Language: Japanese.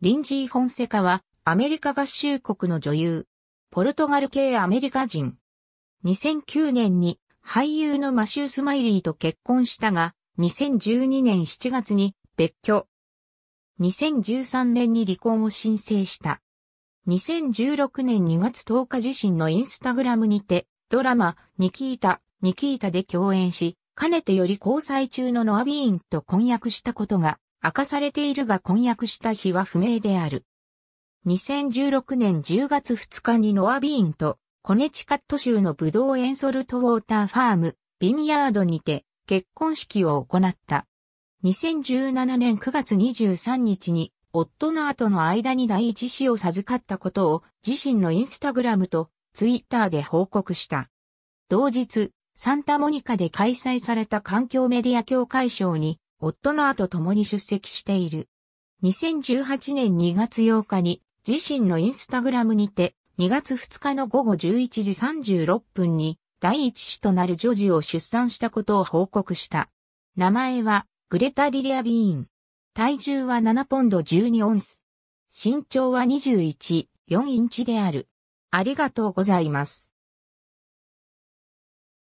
リンジー・フォンセカは、アメリカ合衆国の女優。ポルトガル系アメリカ人。2009年に俳優のマシュー・スマイリーと結婚したが、2012年7月に別居。2013年に離婚を申請した。2016年2月10日自身のインスタグラムにて、ドラマ、ニキータ、ニキータで共演し、かねてより交際中のノア・ビーンと婚約したことが明かされているが婚約した日は不明である。2016年10月2日にノア・ビーンとコネチカット州のブドウエンソルトウォーターファーム、ビニヤードにて結婚式を行った。2017年9月23日に夫の後の間に第一子を授かったことを自身のインスタグラムとツイッターで報告した。同日、サンタモニカで開催された環境メディア協会賞に夫の後共に出席している。2018年2月8日に自身のインスタグラムにて2月2日の午後11時36分に第一子となる女児を出産したことを報告した。名前はグレタ・リリア・ビーン。体重は7ポンド12オンス。身長は21、4インチである。ありがとうございます。